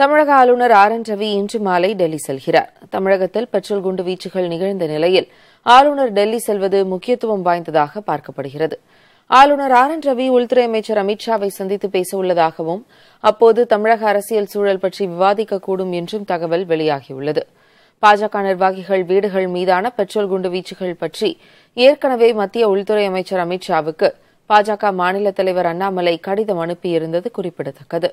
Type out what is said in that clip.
தமிழக ஆளுநர் R N Ravi இன்று மாலை டெல்லி செல்கிறார் தமிழகத்தில் பெட்ரோல் குண்டு வீச்சுகள் நிகழ்ந்த நிலையில் ஆளுநர் டெல்லி செல்வது முக்கியத்துவம் வாய்ந்ததாக பார்க்கப்படுகிறது ஆளுநர் ஆர் என் ரவி உள்துறை அமைச்சர் அமித்ஷாவை சந்தித்து பேசவுள்ளதாகவும் அப்போது தமிழக அரசியல் சூழல் பற்றி விவாதிக்கக்கூடும் என்றும் தகவல் வெளியாகியுள்ளது பாஜக நிர்வாகிகள் வீடுகள் மீதான பெட்ரோல் குண்டு வீச்சுகள் பற்றி ஏற்கனவே மத்திய உள்துறை அமைச்சர் அமித்ஷாவுக்கு பாஜக மாநில தலைவர் அண்ணாமலை கடிதம் அனுப்பியிருந்தது குறிப்பிடத்தக்கது